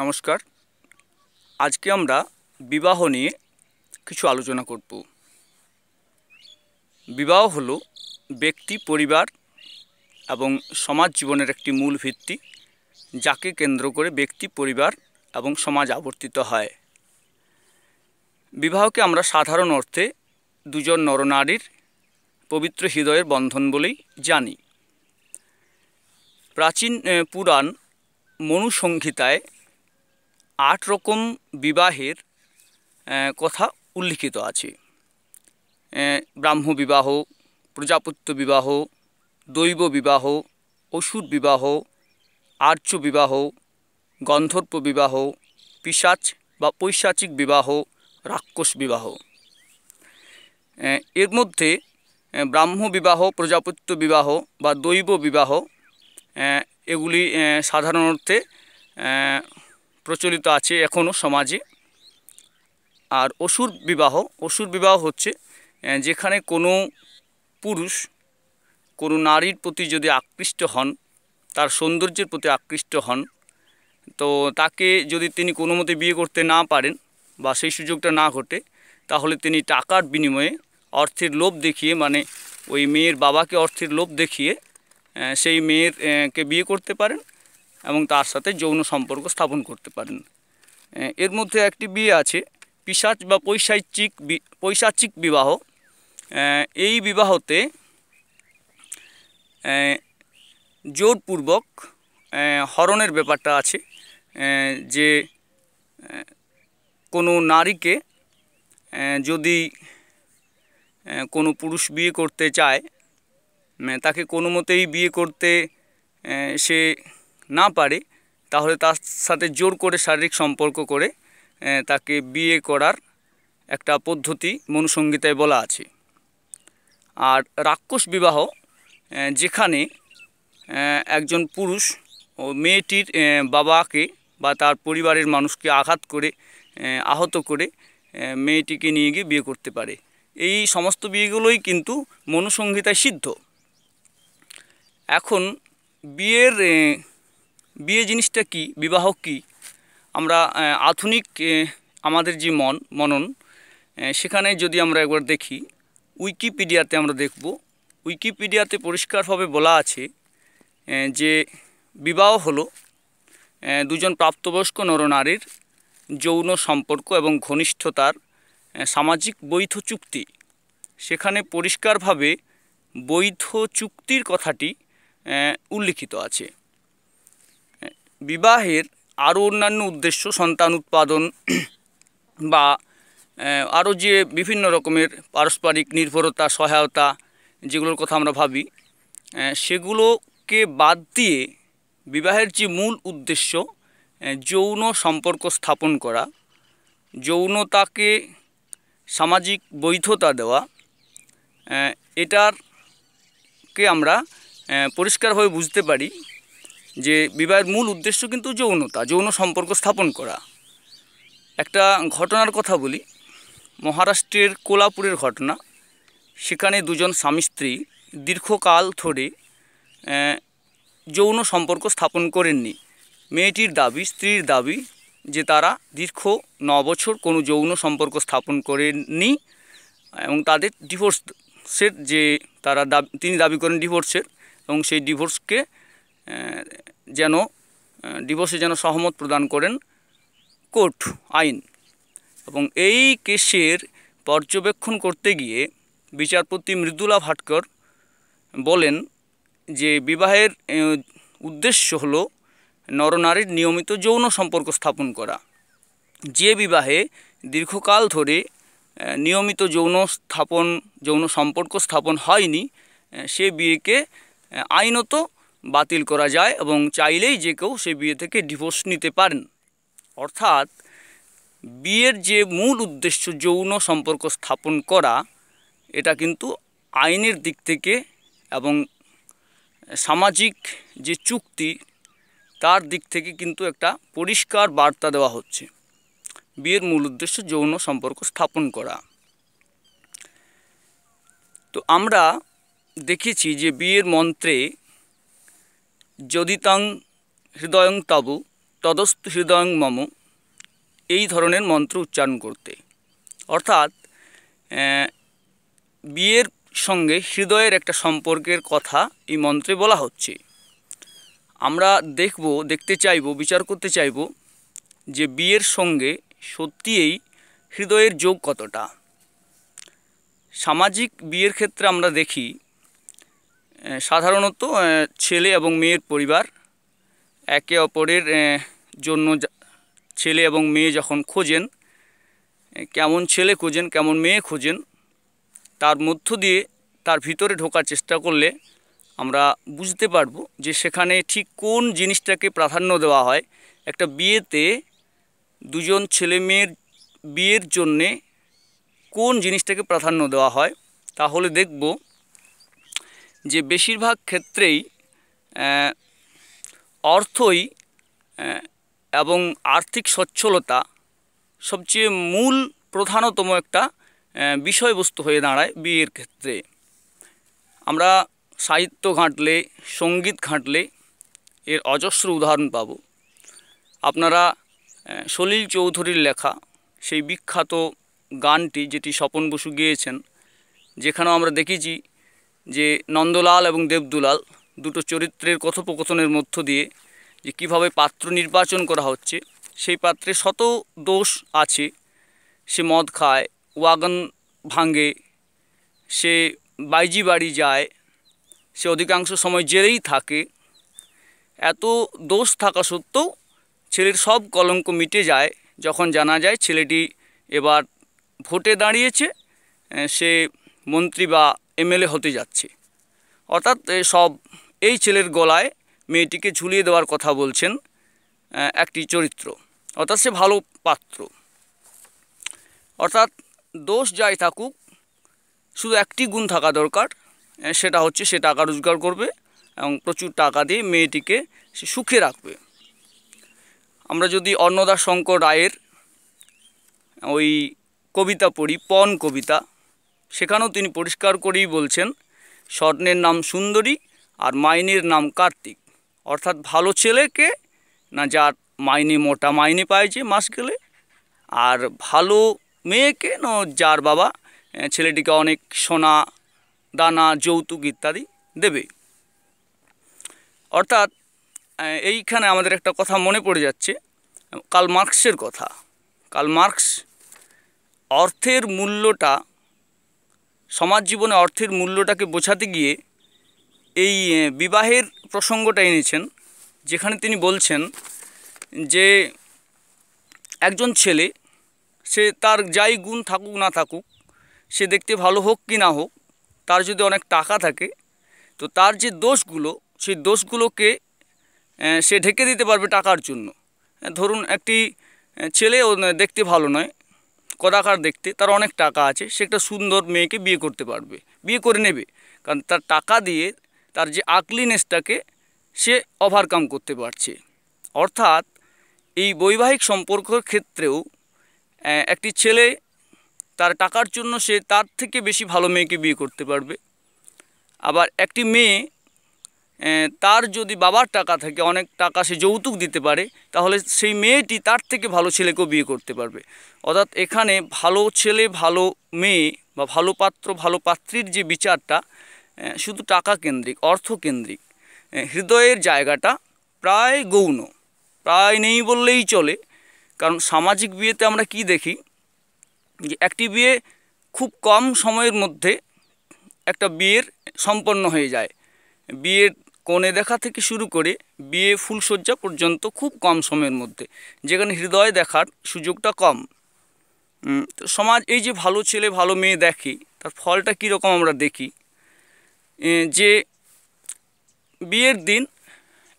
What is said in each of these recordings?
নমস্কার আজকে আমরা বিবাহ নিয়ে কিছু আলোচনা করব বিবাহ হলো ব্যক্তি পরিবার এবং সমাজ জীবনের একটি মূল ভিত্তি যাকে কেন্দ্র করে ব্যক্তি পরিবার এবং সমাজ আবর্তিত হয় বিবাহকে আমরা সাধারণ অর্থে দুজন নরনারীর পবিত্র হৃদয়ের বন্ধন বলেই জানি প্রাচীন পুরাণ মনুসংহিতায় আট রকম বিবাহের কথা উল্লিখিত আছে ব্রাহ্ম বিবাহ প্রজাপত্য বিবাহ দৈব বিবাহ অসুর বিবাহ আর্য বিবাহ গন্ধর্ব বিবাহ পিসাচ বা পৈশাচিক বিবাহ রাক্ষস বিবাহ এর মধ্যে ব্রাহ্ম বিবাহ প্রজাপত্য বিবাহ বা দৈব বিবাহ এগুলি সাধারণতে প্রচলিত আছে এখনও সমাজে আর অসুর বিবাহ অসুর বিবাহ হচ্ছে যেখানে কোনো পুরুষ কোনো নারীর প্রতি যদি আকৃষ্ট হন তার সৌন্দর্যের প্রতি আকৃষ্ট হন তো তাকে যদি তিনি কোনো মতে বিয়ে করতে না পারেন বা সেই সুযোগটা না ঘটে তাহলে তিনি টাকার বিনিময়ে অর্থের লোভ দেখিয়ে মানে ওই মেয়ের বাবাকে অর্থের লোভ দেখিয়ে সেই মেয়েরকে বিয়ে করতে পারেন এবং তার সাথে যৌন সম্পর্ক স্থাপন করতে পারেন এর মধ্যে একটি বিয়ে আছে পিসাচ বা পৈশাচিক পৈশাচিক বিবাহ এই বিবাহতে জোরপূর্বক হরণের ব্যাপারটা আছে যে কোনো নারীকে যদি কোনো পুরুষ বিয়ে করতে চায় তাকে কোনো মতেই বিয়ে করতে সে না পারে তাহলে তার সাথে জোর করে শারীরিক সম্পর্ক করে তাকে বিয়ে করার একটা পদ্ধতি মনুসংগীতায় বলা আছে আর রাক্ষস বিবাহ যেখানে একজন পুরুষ ও মেয়েটির বাবাকে বা তার পরিবারের মানুষকে আঘাত করে আহত করে মেয়েটিকে নিয়ে গিয়ে বিয়ে করতে পারে এই সমস্ত বিয়েগুলোই কিন্তু মনুসংহিতায় সিদ্ধ এখন বিয়ের বিয়ে জিনিসটা কি বিবাহ কি আমরা আধুনিক আমাদের যে মন মনন সেখানে যদি আমরা একবার দেখি উইকিপিডিয়াতে আমরা দেখব উইকিপিডিয়াতে পরিষ্কারভাবে বলা আছে যে বিবাহ হলো দুজন প্রাপ্তবয়স্ক নরনারীর যৌন সম্পর্ক এবং ঘনিষ্ঠতার সামাজিক বৈধ চুক্তি সেখানে পরিষ্কারভাবে বৈধ চুক্তির কথাটি উল্লিখিত আছে বিবাহের আরও অন্যান্য উদ্দেশ্য সন্তান উৎপাদন বা আরও যে বিভিন্ন রকমের পারস্পরিক নির্ভরতা সহায়তা যেগুলোর কথা আমরা ভাবি সেগুলোকে বাদ দিয়ে বিবাহের যে মূল উদ্দেশ্য যৌন সম্পর্ক স্থাপন করা যৌনতাকে সামাজিক বৈধতা দেওয়া এটারকে আমরা পরিষ্কারভাবে বুঝতে পারি যে বিবাহের মূল উদ্দেশ্য কিন্তু যৌনতা যৌন সম্পর্ক স্থাপন করা একটা ঘটনার কথা বলি মহারাষ্ট্রের কোলাপুরের ঘটনা সেখানে দুজন স্বামী স্ত্রী দীর্ঘকাল ধরে যৌন সম্পর্ক স্থাপন করেননি মেয়েটির দাবি স্ত্রীর দাবি যে তারা দীর্ঘ ন বছর কোনো যৌন সম্পর্ক স্থাপন করেননি এবং তাদের ডিভোর্সের যে তারা তিনি দাবি করেন ডিভোর্সের এবং সেই ডিভোর্সকে যেন ডিভোর্সে যেন সহমত প্রদান করেন কোর্ট আইন এবং এই কেসের পর্যবেক্ষণ করতে গিয়ে বিচারপতি মৃদুলা ভাটকর বলেন যে বিবাহের উদ্দেশ্য হল নরনারীর নিয়মিত যৌন সম্পর্ক স্থাপন করা যে বিবাহে দীর্ঘকাল ধরে নিয়মিত যৌন স্থাপন যৌন সম্পর্ক স্থাপন হয়নি সে বিয়েকে আইনত বাতিল করা যায় এবং চাইলেই যে কেউ সে বিয়ে থেকে ডিভোর্স নিতে পারেন অর্থাৎ বিয়ের যে মূল উদ্দেশ্য যৌন সম্পর্ক স্থাপন করা এটা কিন্তু আইনের দিক থেকে এবং সামাজিক যে চুক্তি তার দিক থেকে কিন্তু একটা পরিষ্কার বার্তা দেওয়া হচ্ছে বিয়ের মূল উদ্দেশ্য যৌন সম্পর্ক স্থাপন করা তো আমরা দেখেছি যে বিয়ের মন্ত্রে যদি তাং হৃদয়ং তাবু তদস্ত হৃদয়ং মম এই ধরনের মন্ত্র উচ্চারণ করতে অর্থাৎ বিয়ের সঙ্গে হৃদয়ের একটা সম্পর্কের কথা এই মন্ত্রে বলা হচ্ছে আমরা দেখব দেখতে চাইব বিচার করতে চাইব যে বিয়ের সঙ্গে সত্যিই হৃদয়ের যোগ কতটা সামাজিক বিয়ের ক্ষেত্রে আমরা দেখি সাধারণত ছেলে এবং মেয়ের পরিবার একে অপরের জন্য ছেলে এবং মেয়ে যখন খোঁজেন কেমন ছেলে খোঁজেন কেমন মেয়ে খোঁজেন তার মধ্য দিয়ে তার ভিতরে ঢোকার চেষ্টা করলে আমরা বুঝতে পারবো যে সেখানে ঠিক কোন জিনিসটাকে প্রাধান্য দেওয়া হয় একটা বিয়েতে দুজন ছেলে মেয়ের বিয়ের জন্যে কোন জিনিসটাকে প্রাধান্য দেওয়া হয় তাহলে দেখব যে বেশিরভাগ ক্ষেত্রেই অর্থই এবং আর্থিক সচ্ছলতা সবচেয়ে মূল প্রধানতম একটা বিষয়বস্তু হয়ে দাঁড়ায় বিয়ের ক্ষেত্রে আমরা সাহিত্য ঘাঁটলে সঙ্গীত ঘাঁটলে এর অজস্র উদাহরণ পাব আপনারা সলিল চৌধুরীর লেখা সেই বিখ্যাত গানটি যেটি স্বপন বসু গেয়েছেন যেখানেও আমরা দেখেছি যে নন্দলাল এবং দেবদুলাল দুটো চরিত্রের কথোপকথনের মধ্য দিয়ে যে কীভাবে পাত্র নির্বাচন করা হচ্ছে সেই পাত্রে শত দোষ আছে সে মদ খায় ওয়াগন ভাঙে সে বাইজি বাড়ি যায় সে অধিকাংশ সময় জেলেই থাকে এত দোষ থাকা সত্ত্বেও ছেলের সব কলঙ্ক মিটে যায় যখন জানা যায় ছেলেটি এবার ভোটে দাঁড়িয়েছে সে মন্ত্রী বা এমএলএ হতে যাচ্ছে অর্থাৎ সব এই ছেলের গলায় মেয়েটিকে ঝুলিয়ে দেওয়ার কথা বলছেন একটি চরিত্র অর্থাৎ সে ভালো পাত্র অর্থাৎ দোষ যাই থাকুক শুধু একটি গুণ থাকা দরকার সেটা হচ্ছে সে টাকা রোজগার করবে এবং প্রচুর টাকা দিয়ে মেয়েটিকে সে সুখে রাখবে আমরা যদি অন্নদা শঙ্কর রায়ের ওই কবিতা পড়ি পণ কবিতা সেখানেও তিনি পরিষ্কার করেই বলছেন স্বর্ণের নাম সুন্দরী আর মাইনের নাম কার্তিক অর্থাৎ ভালো ছেলেকে না যার মাইনে মোটা মাইনে পাইছে মাস গেলে আর ভালো মেয়েকে না যার বাবা ছেলেটিকে অনেক সোনা দানা যৌতুক ইত্যাদি দেবে অর্থাৎ এইখানে আমাদের একটা কথা মনে পড়ে যাচ্ছে কাল মার্কসের কথা কাল মার্কস অর্থের মূল্যটা সমাজ জীবনে অর্থের মূল্যটাকে বোঝাতে গিয়ে এই বিবাহের প্রসঙ্গটা এনেছেন যেখানে তিনি বলছেন যে একজন ছেলে সে তার যাই গুণ থাকুক না থাকুক সে দেখতে ভালো হোক কি না হোক তার যদি অনেক টাকা থাকে তো তার যে দোষগুলো সেই দোষগুলোকে সে ঢেকে দিতে পারবে টাকার জন্য ধরুন একটি ছেলে দেখতে ভালো নয় কদাকার দেখতে তার অনেক টাকা আছে সে একটা সুন্দর মেয়েকে বিয়ে করতে পারবে বিয়ে করে নেবে কারণ তার টাকা দিয়ে তার যে আকলিনেসটাকে সে ওভারকাম করতে পারছে অর্থাৎ এই বৈবাহিক সম্পর্কের ক্ষেত্রেও একটি ছেলে তার টাকার জন্য সে তার থেকে বেশি ভালো মেয়েকে বিয়ে করতে পারবে আবার একটি মেয়ে তার যদি বাবার টাকা থাকে অনেক টাকা সে যৌতুক দিতে পারে তাহলে সেই মেয়েটি তার থেকে ভালো ছেলেকেও বিয়ে করতে পারবে অর্থাৎ এখানে ভালো ছেলে ভালো মেয়ে বা ভালো পাত্র ভালো পাত্রীর যে বিচারটা শুধু টাকা কেন্দ্রিক অর্থ কেন্দ্রিক হৃদয়ের জায়গাটা প্রায় গৌণ প্রায় নেই বললেই চলে কারণ সামাজিক বিয়েতে আমরা কি দেখি যে একটি বিয়ে খুব কম সময়ের মধ্যে একটা বিয়ের সম্পন্ন হয়ে যায় বিয়ের কোণে দেখা থেকে শুরু করে বিয়ে ফুলশয্যা পর্যন্ত খুব কম সময়ের মধ্যে যেখানে হৃদয় দেখার সুযোগটা কম সমাজ এই যে ভালো ছেলে ভালো মেয়ে দেখে তার ফলটা কীরকম আমরা দেখি যে বিয়ের দিন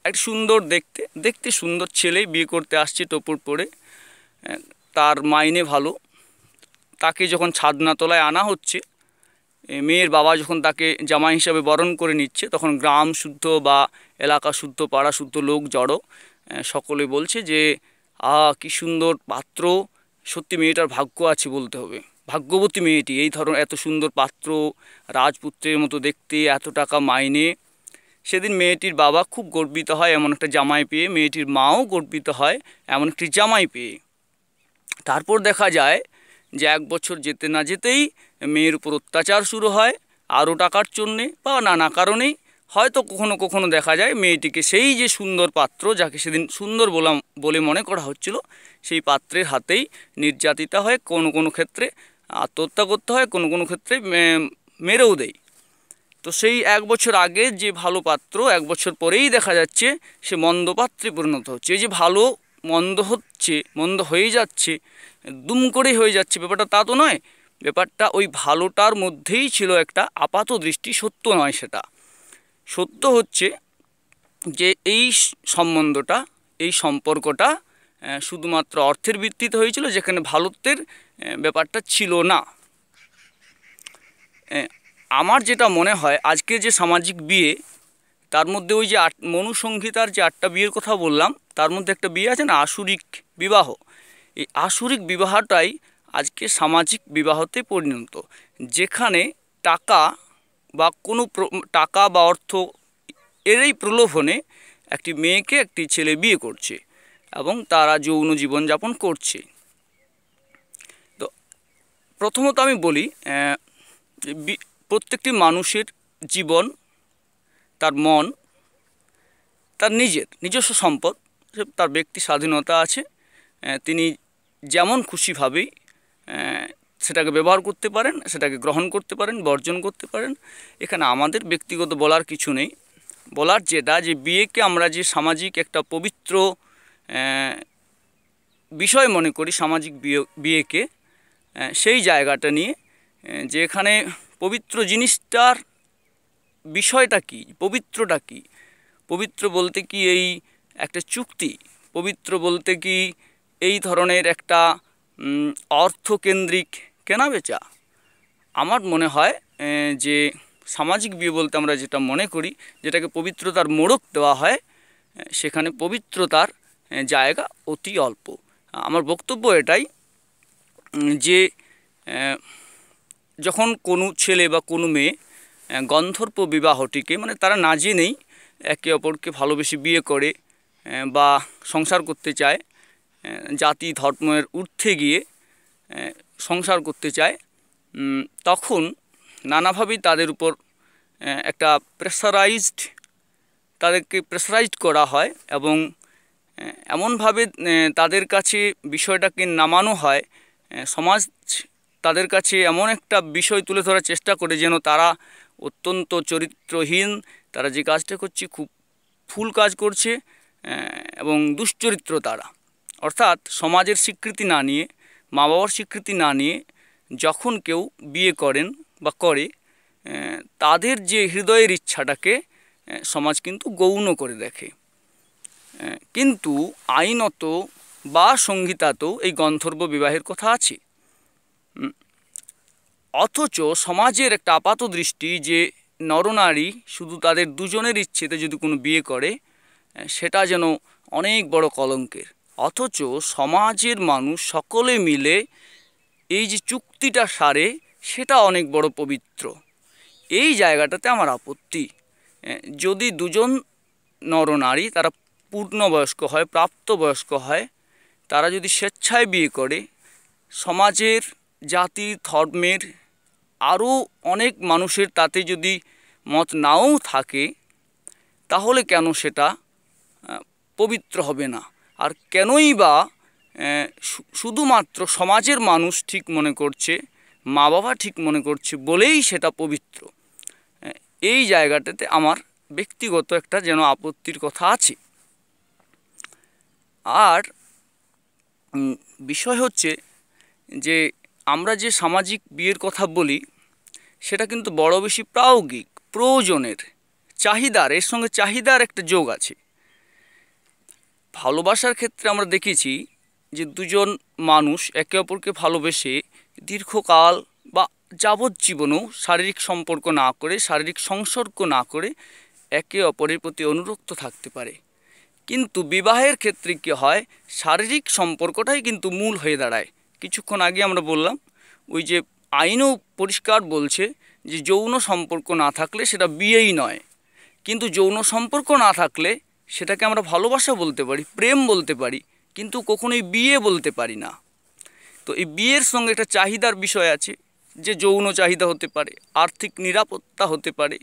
একটা সুন্দর দেখতে দেখতে সুন্দর ছেলে বিয়ে করতে আসছে টোপর পরে তার মাইনে ভালো তাকে যখন ছাদনাতলায় আনা হচ্ছে মেয়ের বাবা যখন তাকে জামাই হিসাবে বরণ করে নিচ্ছে তখন গ্রাম শুদ্ধ বা এলাকা শুদ্ধ পাড়া শুদ্ধ লোক জড়ো সকলে বলছে যে আ কি সুন্দর পাত্র সত্যি মেয়েটার ভাগ্য আছে বলতে হবে ভাগ্যবতী মেয়েটি এই ধরনের এত সুন্দর পাত্র রাজপুত্রের মতো দেখতে এত টাকা মাইনে সেদিন মেয়েটির বাবা খুব গর্বিত হয় এমন একটা জামাই পেয়ে মেয়েটির মাও গর্বিত হয় এমন একটি জামাই পেয়ে তারপর দেখা যায় যে এক বছর যেতে না যেতেই মেয়ের উপর অত্যাচার শুরু হয় আরও টাকার জন্যে বা নানা কারণেই হয়তো কখনো কখনো দেখা যায় মেয়েটিকে সেই যে সুন্দর পাত্র যাকে সেদিন সুন্দর বলা বলে মনে করা হচ্ছিল সেই পাত্রের হাতেই নির্যাতিতা হয় কোনো কোনো ক্ষেত্রে আত্মহত্যা করতে হয় কোনো কোনো ক্ষেত্রে মেরেও দেয় তো সেই এক বছর আগে যে ভালো পাত্র এক বছর পরেই দেখা যাচ্ছে সে মন্দ পাত্রে পরিণত হচ্ছে এই যে ভালো মন্দ হচ্ছে মন্দ হয়ে যাচ্ছে দুম করেই হয়ে যাচ্ছে ব্যাপারটা তা তো নয় ব্যাপারটা ওই ভালোটার মধ্যেই ছিল একটা আপাত দৃষ্টি সত্য নয় সেটা সত্য হচ্ছে যে এই সম্বন্ধটা এই সম্পর্কটা শুধুমাত্র অর্থের ভিত্তিতে হয়েছিল যেখানে ভালোত্বের ব্যাপারটা ছিল না আমার যেটা মনে হয় আজকে যে সামাজিক বিয়ে তার মধ্যে ওই যে আট মনুসংহিতার যে আটটা বিয়ের কথা বললাম তার মধ্যে একটা বিয়ে আছে না আসুরিক বিবাহ এই আসুরিক বিবাহটাই আজকে সামাজিক বিবাহতে পরিণত যেখানে টাকা বা কোনো টাকা বা অর্থ এরই প্রলোভনে একটি মেয়েকে একটি ছেলে বিয়ে করছে এবং তারা যৌন জীবনযাপন করছে তো প্রথমত আমি বলি প্রত্যেকটি মানুষের জীবন তার মন তার নিজের নিজস্ব সম্পদ তার ব্যক্তি স্বাধীনতা আছে তিনি যেমন খুশিভাবেই সেটাকে ব্যবহার করতে পারেন সেটাকে গ্রহণ করতে পারেন বর্জন করতে পারেন এখানে আমাদের ব্যক্তিগত বলার কিছু নেই বলার যেটা যে বিয়েকে আমরা যে সামাজিক একটা পবিত্র বিষয় মনে করি সামাজিক বিয়ে বিয়েকে সেই জায়গাটা নিয়ে যে এখানে পবিত্র জিনিসটার বিষয়টা কি পবিত্রটা কি পবিত্র বলতে কি এই একটা চুক্তি পবিত্র বলতে কি এই ধরনের একটা অর্থকেন্দ্রিক কেনাবেচা আমার মনে হয় যে সামাজিক বিয়ে বলতে আমরা যেটা মনে করি যেটাকে পবিত্রতার মোড়ক দেওয়া হয় সেখানে পবিত্রতার জায়গা অতি অল্প আমার বক্তব্য এটাই যে যখন কোনো ছেলে বা কোনো মেয়ে গন্ধর্ব বিবাহটিকে মানে তারা না জেনেই একে অপরকে ভালোবেসে বিয়ে করে বা সংসার করতে চায় জাতি ধর্মের ঊর্ধ্বে গিয়ে সংসার করতে চায় তখন নানাভাবেই তাদের উপর একটা প্রেসারাইজড তাদেরকে প্রেসারাইজড করা হয় এবং এমনভাবে তাদের কাছে বিষয়টাকে নামানো হয় সমাজ তাদের কাছে এমন একটা বিষয় তুলে ধরার চেষ্টা করে যেন তারা অত্যন্ত চরিত্রহীন তারা যে কাজটা করছে খুব ফুল কাজ করছে এবং দুশ্চরিত্র তারা অর্থাৎ সমাজের স্বীকৃতি না নিয়ে মা বাবার স্বীকৃতি না নিয়ে যখন কেউ বিয়ে করেন বা করে তাদের যে হৃদয়ের ইচ্ছাটাকে সমাজ কিন্তু গৌণ করে দেখে কিন্তু আইনত বা সংহিতাতেও এই গন্ধর্ব বিবাহের কথা আছে অথচ সমাজের একটা আপাত দৃষ্টি যে নরনারী শুধু তাদের দুজনের ইচ্ছেতে যদি কোনো বিয়ে করে সেটা যেন অনেক বড় কলঙ্কের অথচ সমাজের মানুষ সকলে মিলে এই যে চুক্তিটা সারে সেটা অনেক বড় পবিত্র এই জায়গাটাতে আমার আপত্তি যদি দুজন নরনারী তারা পূর্ণবয়স্ক হয় প্রাপ্তবয়স্ক হয় তারা যদি স্বেচ্ছায় বিয়ে করে সমাজের জাতির ধর্মের আরও অনেক মানুষের তাতে যদি মত নাও থাকে তাহলে কেন সেটা পবিত্র হবে না আর কেনই বা শুধুমাত্র সমাজের মানুষ ঠিক মনে করছে মা বাবা ঠিক মনে করছে বলেই সেটা পবিত্র এই জায়গাটাতে আমার ব্যক্তিগত একটা যেন আপত্তির কথা আছে আর বিষয় হচ্ছে যে আমরা যে সামাজিক বিয়ের কথা বলি সেটা কিন্তু বড় বেশি প্রায়োগিক প্রয়োজনের চাহিদার এর সঙ্গে চাহিদার একটা যোগ আছে ভালোবাসার ক্ষেত্রে আমরা দেখেছি যে দুজন মানুষ একে অপরকে ভালোবেসে দীর্ঘকাল বা যাবজ্জীবনও শারীরিক সম্পর্ক না করে শারীরিক সংসর্গ না করে একে অপরের প্রতি অনুরক্ত থাকতে পারে কিন্তু বিবাহের ক্ষেত্রে কী হয় শারীরিক সম্পর্কটাই কিন্তু মূল হয়ে দাঁড়ায় কিছুক্ষণ আগে আমরা বললাম ওই যে আইনও পরিষ্কার বলছে যে যৌন সম্পর্ক না থাকলে সেটা বিয়েই নয় কিন্তু যৌন সম্পর্ক না থাকলে সেটাকে আমরা ভালোবাসা বলতে পারি প্রেম বলতে পারি কিন্তু কখনোই বিয়ে বলতে পারি না তো এই বিয়ের সঙ্গে একটা চাহিদার বিষয় আছে যে যৌন চাহিদা হতে পারে আর্থিক নিরাপত্তা হতে পারে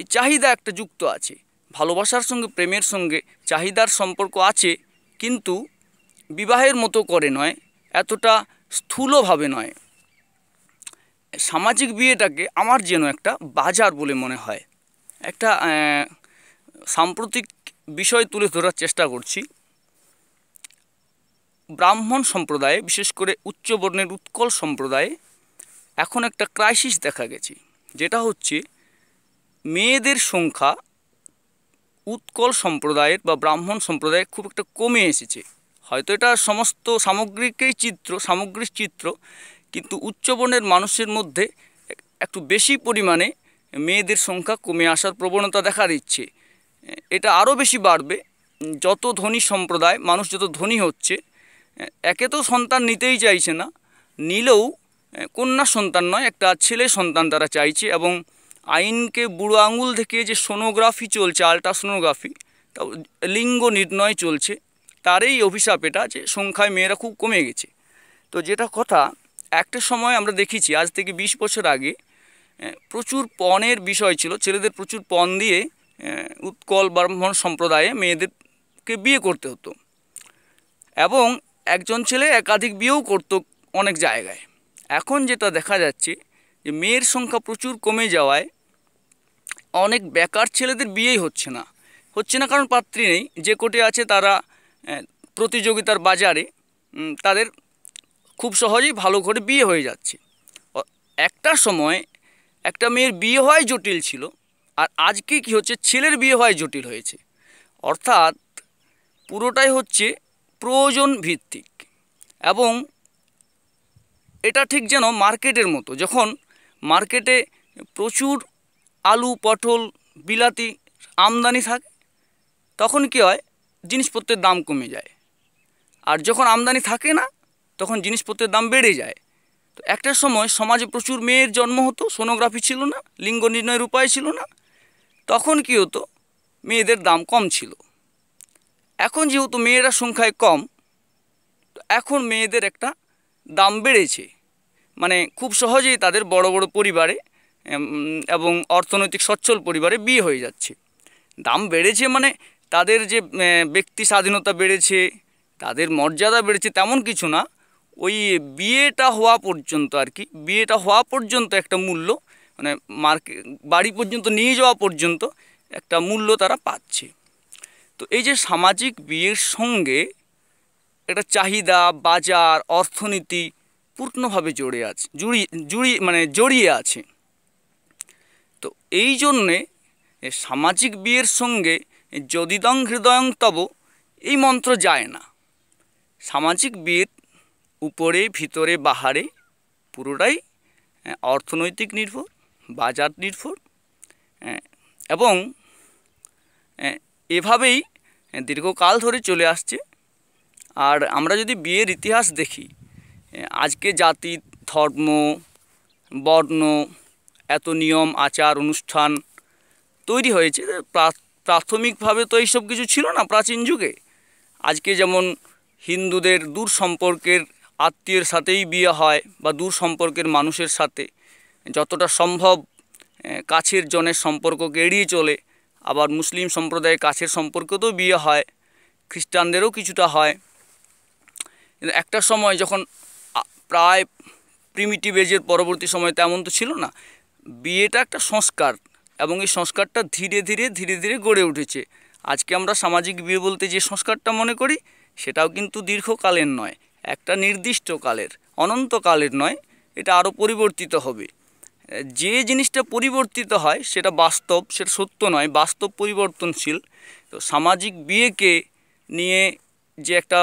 এই চাহিদা একটা যুক্ত আছে ভালোবাসার সঙ্গে প্রেমের সঙ্গে চাহিদার সম্পর্ক আছে কিন্তু বিবাহের মতো করে নয় এতটা স্থূলভাবে নয় সামাজিক বিয়েটাকে আমার যেন একটা বাজার বলে মনে হয় একটা সাম্প্রতিক বিষয় তুলে ধরার চেষ্টা করছি ব্রাহ্মণ সম্প্রদায়ে বিশেষ করে উচ্চবর্ণের উৎকল সম্প্রদায়ে এখন একটা ক্রাইসিস দেখা গেছে যেটা হচ্ছে মেয়েদের সংখ্যা উৎকল সম্প্রদায়ের বা ব্রাহ্মণ সম্প্রদায়ের খুব একটা কমে এসেছে হয়তো এটা সমস্ত সামগ্রিকই চিত্র সামগ্রিক চিত্র কিন্তু উচ্চবর্ণের মানুষের মধ্যে একটু বেশি পরিমাণে মেয়েদের সংখ্যা কমে আসার প্রবণতা দেখা দিচ্ছে এটা আরও বেশি বাড়বে যত ধনী সম্প্রদায় মানুষ যত ধনী হচ্ছে একে তো সন্তান নিতেই চাইছে না নিলেও কন্যা সন্তান নয় একটা ছেলে সন্তান তারা চাইছে এবং আইনকে বুড়ো আঙুল থেকে যে সোনোগ্রাফি চলছে আলট্রাসোনোগ্রাফি তা লিঙ্গ নির্ণয় চলছে তারই অভিশাপ এটা যে সংখ্যায় মেয়েরা খুব কমে গেছে তো যেটা কথা একটা সময় আমরা দেখেছি আজ থেকে ২০ বছর আগে প্রচুর পণের বিষয় ছিল ছেলেদের প্রচুর পণ দিয়ে উৎকল ব্রাহ্মণ সম্প্রদায়ে মেয়েদেরকে বিয়ে করতে হতো এবং একজন ছেলে একাধিক বিয়েও করত অনেক জায়গায় এখন যেটা দেখা যাচ্ছে যে মেয়ের সংখ্যা প্রচুর কমে যাওয়ায় অনেক বেকার ছেলেদের বিয়েই হচ্ছে না হচ্ছে না কারণ পাত্রী নেই যে কোটি আছে তারা প্রতিযোগিতার বাজারে তাদের খুব সহজেই ভালো করে বিয়ে হয়ে যাচ্ছে একটা সময় একটা মেয়ের বিয়ে হয় জটিল ছিল আর আজকে কি হচ্ছে ছেলের বিয়ে হয় জটিল হয়েছে অর্থাৎ পুরোটাই হচ্ছে প্রয়োজন ভিত্তিক এবং এটা ঠিক যেন মার্কেটের মতো যখন মার্কেটে প্রচুর আলু পটল বিলাতি আমদানি থাকে তখন কি হয় জিনিসপত্রের দাম কমে যায় আর যখন আমদানি থাকে না তখন জিনিসপত্রের দাম বেড়ে যায় তো একটা সময় সমাজে প্রচুর মেয়ের জন্ম হতো সোনোগ্রাফি ছিল না লিঙ্গ নির্ণয়ের উপায় ছিল না তখন কী হতো মেয়েদের দাম কম ছিল এখন যেহেতু মেয়েরা সংখ্যায় কম তো এখন মেয়েদের একটা দাম বেড়েছে মানে খুব সহজেই তাদের বড় বড় পরিবারে এবং অর্থনৈতিক সচ্ছল পরিবারে বিয়ে হয়ে যাচ্ছে দাম বেড়েছে মানে তাদের যে ব্যক্তি স্বাধীনতা বেড়েছে তাদের মর্যাদা বেড়েছে তেমন কিছু না ওই বিয়েটা হওয়া পর্যন্ত আর কি বিয়েটা হওয়া পর্যন্ত একটা মূল্য মানে মার্কে বাড়ি পর্যন্ত নিয়ে যাওয়া পর্যন্ত একটা মূল্য তারা পাচ্ছে তো এই যে সামাজিক বিয়ের সঙ্গে একটা চাহিদা বাজার অর্থনীতি পূর্ণভাবে জড়িয়ে আছে জুড়ি জুড়ি মানে জড়িয়ে আছে তো এই জন্যে সামাজিক বিয়ের সঙ্গে যদিদং হৃদয়ং তব এই মন্ত্র যায় না সামাজিক বিয়ের উপরে ভিতরে বাহারে পুরোটাই অর্থনৈতিক নির্ভর বাজার নির্ভর হ্যাঁ, এবং হ্যাঁ, এভাবেই দীর্ঘকাল ধরে চলে আসছে আর আমরা যদি বিয়ের ইতিহাস দেখি হ্যাঁ, আজকে জাতি ধর্ম বর্ণ এত নিয়ম আচার অনুষ্ঠান তৈরি হয়েছে প্রাথমিকভাবে তো এইসব কিছু ছিল না প্রাচীন যুগে আজকে যেমন হিন্দুদের দূর সম্পর্কের আত্মীয়ের সাথেই বিয়ে হয় বা দূর সম্পর্কের মানুষের সাথে যতটা সম্ভব কাছের জনের সম্পর্ককে এড়িয়ে চলে আবার মুসলিম সম্প্রদায়ের কাছের সম্পর্কতেও বিয়ে হয় খ্রিস্টানদেরও কিছুটা হয় কিন্তু একটা সময় যখন প্রায় প্রিমিটিভ এজের পরবর্তী সময় তেমন তো ছিল না বিয়েটা একটা সংস্কার এবং এই সংস্কারটা ধীরে ধীরে ধীরে ধীরে গড়ে উঠেছে আজকে আমরা সামাজিক বিয়ে বলতে যে সংস্কারটা মনে করি সেটাও কিন্তু দীর্ঘকালের নয় একটা নির্দিষ্ট কালের অনন্তকালের নয় এটা আরও পরিবর্তিত হবে যে জিনিসটা পরিবর্তিত হয় সেটা বাস্তব সেটা সত্য নয় বাস্তব পরিবর্তনশীল তো সামাজিক বিয়েকে নিয়ে যে একটা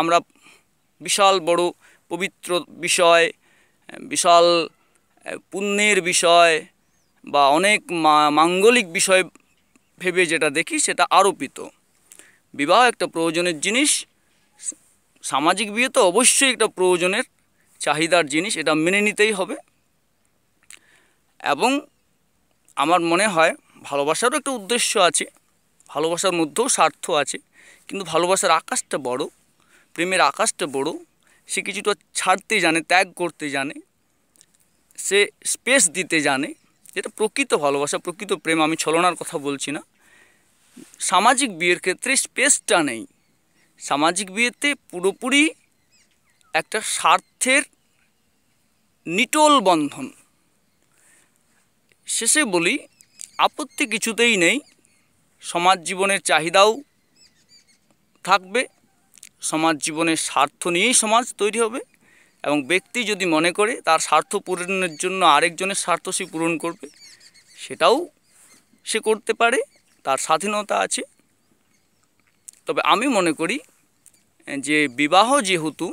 আমরা বিশাল বড় পবিত্র বিষয় বিশাল পুণ্যের বিষয় বা অনেক মাঙ্গলিক বিষয় ভেবে যেটা দেখি সেটা আরোপিত বিবাহ একটা প্রয়োজনের জিনিস সামাজিক বিয়ে তো অবশ্যই একটা প্রয়োজনের চাহিদার জিনিস এটা মেনে নিতেই হবে এবং আমার মনে হয় ভালোবাসারও একটা উদ্দেশ্য আছে ভালোবাসার মধ্যেও স্বার্থ আছে কিন্তু ভালোবাসার আকাশটা বড় প্রেমের আকাশটা বড় সে কিছুটা ছাড়তে জানে ত্যাগ করতে জানে সে স্পেস দিতে জানে যেটা প্রকৃত ভালোবাসা প্রকৃত প্রেম আমি ছলনার কথা বলছি না সামাজিক বিয়ের ক্ষেত্রে স্পেসটা নেই সামাজিক বিয়েতে পুরোপুরি একটা স্বার্থের নিটোল বন্ধন শেষে বলি আপত্তি কিছুতেই নেই সমাজ জীবনের চাহিদাও থাকবে সমাজ জীবনের স্বার্থ নিয়েই সমাজ তৈরি হবে এবং ব্যক্তি যদি মনে করে তার স্বার্থ পূরণের জন্য আরেকজনের স্বার্থ সে পূরণ করবে সেটাও সে করতে পারে তার স্বাধীনতা আছে তবে আমি মনে করি যে বিবাহ যেহেতু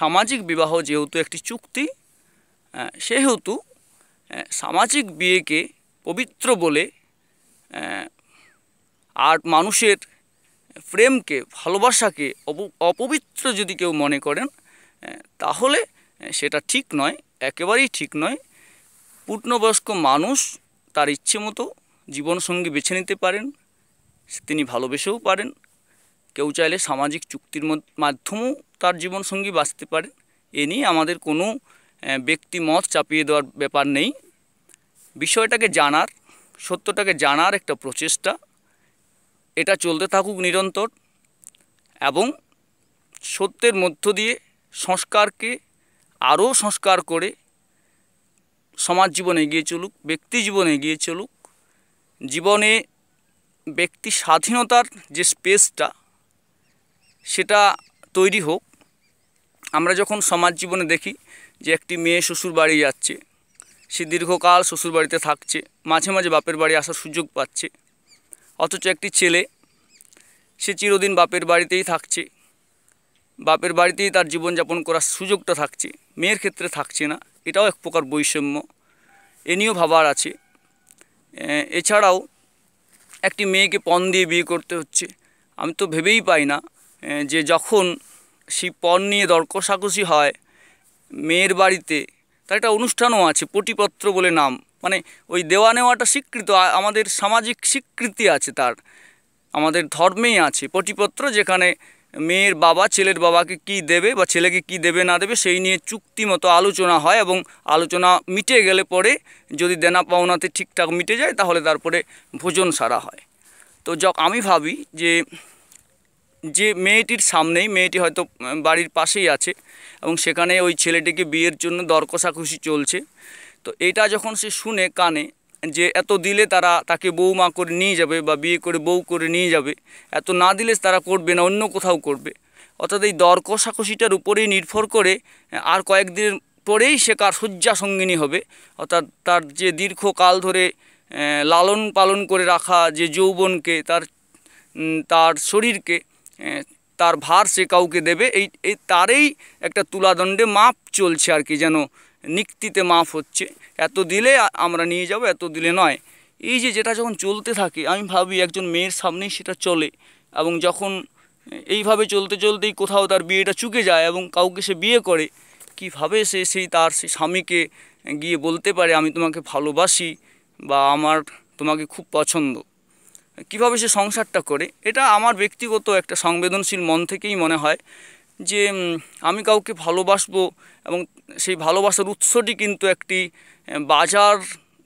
সামাজিক বিবাহ যেহেতু একটি চুক্তি সেহেতু সামাজিক বিয়েকে পবিত্র বলে আর মানুষের প্রেমকে ভালোবাসাকে অপবিত্র যদি কেউ মনে করেন তাহলে সেটা ঠিক নয় একেবারেই ঠিক নয় পূর্ণবয়স্ক মানুষ তার ইচ্ছে মতো জীবনসঙ্গী বেছে নিতে পারেন তিনি ভালোবেসেও পারেন কেউ চাইলে সামাজিক চুক্তির মাধ্যমেও তার জীবনসঙ্গী বাঁচতে পারেন এ নিয়ে আমাদের কোনো ব্যক্তিমত চাপিয়ে দেওয়ার ব্যাপার নেই বিষয়টাকে জানার সত্যটাকে জানার একটা প্রচেষ্টা এটা চলতে থাকুক নিরন্তর এবং সত্যের মধ্য দিয়ে সংস্কারকে আরও সংস্কার করে সমাজ জীবনে এগিয়ে চলুক ব্যক্তি জীবনে এগিয়ে চলুক জীবনে ব্যক্তি স্বাধীনতার যে স্পেসটা সেটা তৈরি হোক আমরা যখন সমাজ জীবনে দেখি যে একটি মেয়ে শ্বশুর বাড়ি যাচ্ছে সে দীর্ঘকাল শ্বশুর বাড়িতে থাকছে মাঝে মাঝে বাপের বাড়ি আসার সুযোগ পাচ্ছে অথচ একটি ছেলে সে চিরদিন বাপের বাড়িতেই থাকছে বাপের বাড়িতেই তার জীবনযাপন করার সুযোগটা থাকছে মেয়ের ক্ষেত্রে থাকছে না এটাও এক প্রকার বৈষম্য এ নিয়েও ভাবার আছে এছাড়াও একটি মেয়েকে পণ দিয়ে বিয়ে করতে হচ্ছে আমি তো ভেবেই পাই না যে যখন সেই পণ নিয়ে দর্কসাকসি হয় মেয়ের বাড়িতে তার একটা অনুষ্ঠানও আছে পটিপত্র বলে নাম মানে ওই দেওয়া নেওয়াটা স্বীকৃত আমাদের সামাজিক স্বীকৃতি আছে তার আমাদের ধর্মেই আছে পটিপত্র যেখানে মেয়ের বাবা ছেলের বাবাকে কি দেবে বা ছেলেকে কি দেবে না দেবে সেই নিয়ে চুক্তি মতো আলোচনা হয় এবং আলোচনা মিটে গেলে পরে যদি দেনা পাওনাতে ঠিকঠাক মিটে যায় তাহলে তারপরে ভোজন সারা হয় তো যক আমি ভাবি যে যে মেয়েটির সামনেই মেয়েটি হয়তো বাড়ির পাশেই আছে এবং সেখানে ওই ছেলেটিকে বিয়ের জন্য দরকষাকষি চলছে তো এটা যখন সে শুনে কানে যে এত দিলে তারা তাকে মা করে নিয়ে যাবে বা বিয়ে করে বউ করে নিয়ে যাবে এত না দিলে তারা করবে না অন্য কোথাও করবে অর্থাৎ এই দর কষাকষিটার উপরেই নির্ভর করে আর কয়েকদিন পরেই সে কার শয্যা সঙ্গিনী হবে অর্থাৎ তার যে দীর্ঘকাল ধরে লালন পালন করে রাখা যে যৌবনকে তার তার শরীরকে হ্যাঁ, তার ভার সে কাউকে দেবে এই এই তারই একটা তুলাদণ্ডে মাপ চলছে আর কি যেন নিক্তিতে মাপ হচ্ছে এত দিলে আমরা নিয়ে যাব এত দিলে নয় এই যে যেটা যখন চলতে থাকে আমি ভাবি একজন মেয়ের সামনেই সেটা চলে এবং যখন এইভাবে চলতে চলতেই কোথাও তার বিয়েটা চুকে যায় এবং কাউকে সে বিয়ে করে কিভাবে সে সেই তার সেই স্বামীকে গিয়ে বলতে পারে আমি তোমাকে ভালোবাসি বা আমার তোমাকে খুব পছন্দ কিভাবে সে সংসারটা করে এটা আমার ব্যক্তিগত একটা সংবেদনশীল মন থেকেই মনে হয় যে আমি কাউকে ভালোবাসবো এবং সেই ভালোবাসার উৎসটি কিন্তু একটি বাজার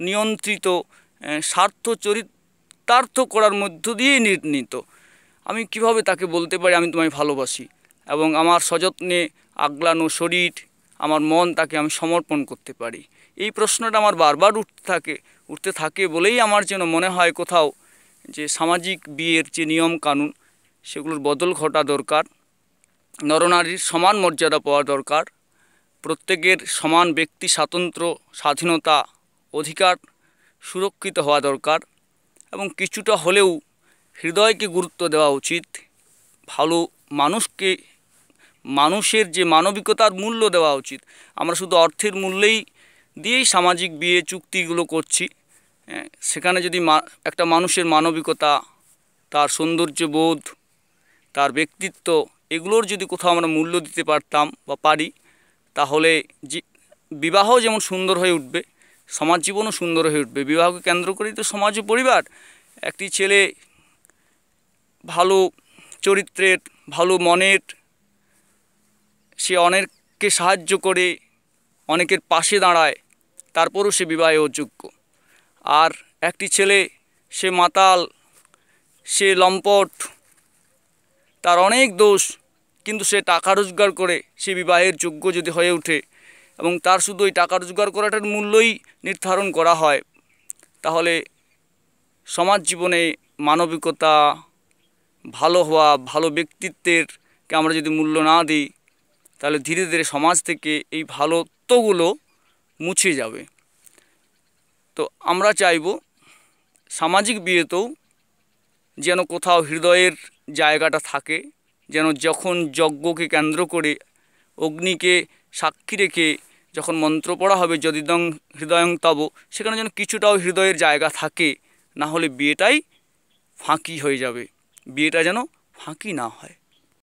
নিয়ন্ত্রিত স্বার্থ চরিতার্থ করার মধ্য দিয়েই নির্ণীত আমি কিভাবে তাকে বলতে পারি আমি তোমায় ভালোবাসি এবং আমার সযত্নে আগলানো শরীর আমার মন তাকে আমি সমর্পণ করতে পারি এই প্রশ্নটা আমার বারবার উঠতে থাকে উঠতে থাকে বলেই আমার যেন মনে হয় কোথাও যে সামাজিক বিয়ের যে নিয়ম কানুন সেগুলোর বদল ঘটা দরকার নরনারীর সমান মর্যাদা পাওয়া দরকার প্রত্যেকের সমান ব্যক্তি স্বাতন্ত্র স্বাধীনতা অধিকার সুরক্ষিত হওয়া দরকার এবং কিছুটা হলেও হৃদয়কে গুরুত্ব দেওয়া উচিত ভালো মানুষকে মানুষের যে মানবিকতার মূল্য দেওয়া উচিত আমরা শুধু অর্থের মূল্যেই দিয়েই সামাজিক বিয়ে চুক্তিগুলো করছি হ্যাঁ, সেখানে যদি একটা মানুষের মানবিকতা তার সৌন্দর্যবোধ তার ব্যক্তিত্ব এগুলোর যদি কোথাও আমরা মূল্য দিতে পারতাম বা পারি তাহলে বিবাহ যেমন সুন্দর হয়ে উঠবে সমাজ জীবনও সুন্দর হয়ে উঠবে বিবাহকে কেন্দ্র করেই তো সমাজ ও পরিবার একটি ছেলে ভালো চরিত্রের ভালো মনের সে অনেককে সাহায্য করে অনেকের পাশে দাঁড়ায় তারপরও সে বিবাহে অযোগ্য আর একটি ছেলে সে মাতাল সে লম্পট তার অনেক দোষ কিন্তু সে টাকা রোজগার করে সে বিবাহের যোগ্য যদি হয়ে ওঠে এবং তার শুধু ওই টাকা রোজগার করাটার মূল্যই নির্ধারণ করা হয় তাহলে সমাজ জীবনে মানবিকতা ভালো হওয়া ভালো ব্যক্তিত্বেরকে আমরা যদি মূল্য না দিই তাহলে ধীরে ধীরে সমাজ থেকে এই ভালোত্বগুলো মুছে যাবে তো আমরা চাইব সামাজিক বিয়েতেও যেন কোথাও হৃদয়ের জায়গাটা থাকে যেন যখন যজ্ঞকে কেন্দ্র করে অগ্নিকে সাক্ষী রেখে যখন মন্ত্র পড়া হবে যদি দং হৃদয়ং তব সেখানে যেন কিছুটাও হৃদয়ের জায়গা থাকে না হলে বিয়েটাই ফাঁকি হয়ে যাবে বিয়েটা যেন ফাঁকি না হয়